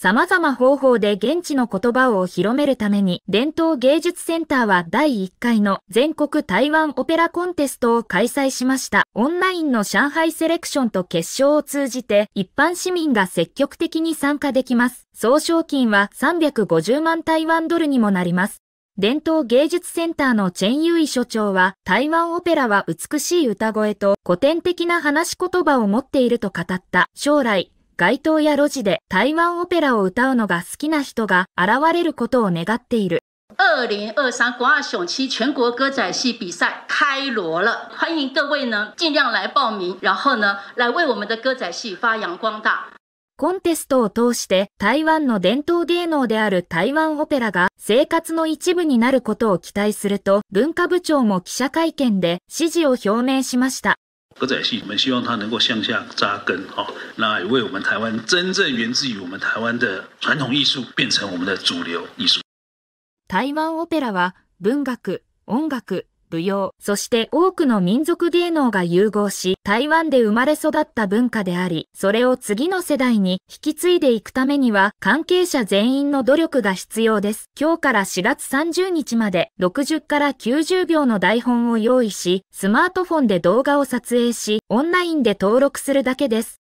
様々方法で現地の言葉を広めるために、伝統芸術センターは第1回の全国台湾オペラコンテストを開催しました。オンラインの上海セレクションと決勝を通じて、一般市民が積極的に参加できます。総賞金は350万台湾ドルにもなります。伝統芸術センターのチェン・ユイ所長は、台湾オペラは美しい歌声と古典的な話し言葉を持っていると語った。将来、街頭や路地で台湾オペラを歌うのが好きな人が現れることを願っている。2023国二雄七全国歌仔戏比赛开锣了，欢迎各位呢尽量来报名，然后呢来为我们的歌仔戏发扬光大。コンテストを通して台湾の伝統芸能である台湾オペラが生活の一部になることを期待すると文化部長も記者会見で支持を表明しました。歌仔戏，我们希望它能够向下扎根，哈，那也为我们台湾真正源自于我们台湾的传统艺术，变成我们的主流艺术。台湾歌仔戏是台湾的国台湾舞踊、そして多くの民族芸能が融合し、台湾で生まれ育った文化であり、それを次の世代に引き継いでいくためには、関係者全員の努力が必要です。今日から4月30日まで、60から90秒の台本を用意し、スマートフォンで動画を撮影し、オンラインで登録するだけです。